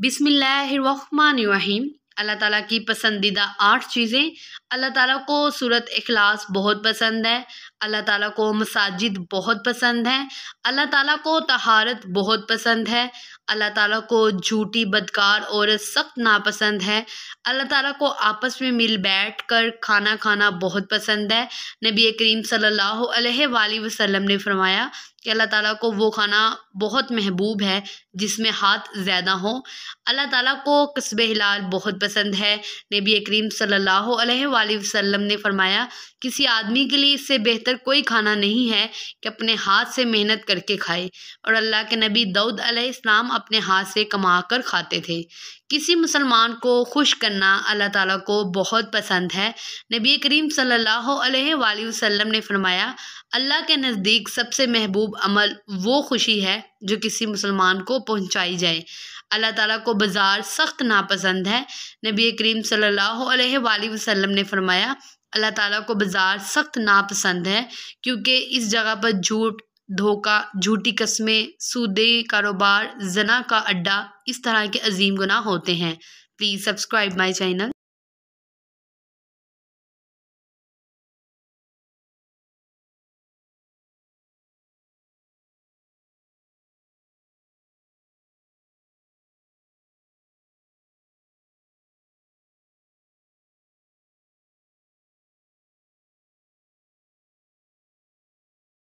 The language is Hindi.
बिसमीम अल्लाह ताला की पसंदीदा आठ चीज़ें अल्लाह ताला को सूरत इखलास बहुत पसंद है अल्लाह ताला को मसाजिद बहुत पसंद है अल्लाह ताला को तहारत बहुत पसंद है अल्लाह ताला को झूठी बदकार और सख्त नापसंद है अल्लाह ताला को आपस में मिल बैठ कर खाना खाना बहुत पसंद है नबी करीम सल्लल्लाहु अलैहि वसल्लम ने फरमाया कि अल्लाह ताला को वो खाना बहुत महबूब है जिसमें हाथ ज़्यादा हो अल्लाह ताला को कस्बे हिलाल बहुत पसंद है नबी करीम सल्लल्लाहु अलैहि वसल्लम ने फरमाया किसी आदमी के लिए इससे बेहतर कोई खाना नहीं है कि अपने हाथ से मेहनत करके खाए और अल्लाह के नबी दाऊद अलैहिस्सलाम अपने हाथ से कमा कर खाते थे किसी मुसलमान को खुश करना अल्लाह ताला को बहुत पसंद है नबी करीम सल्लल्लाहु अलैहि वसल्लम ने फरमाया अल्लाह के नज़दीक सबसे महबूब अमल वो खुशी है जो किसी मुसलमान को पहुँचाई जाए अल्लाह ताला को बाज़ार सख्त नापसंद है नबी करीम सल्लल्लाहु अलैहि वसल्लम ने फरमाया अल्लाह ताला को बाज़ार सख्त नापसंद है क्योंकि इस जगह पर झूठ धोखा झूठी कस्में सूदे कारोबार जना का अड्डा इस तरह के अजीम गुनाह होते हैं प्लीज़ सब्सक्राइब माई चैनल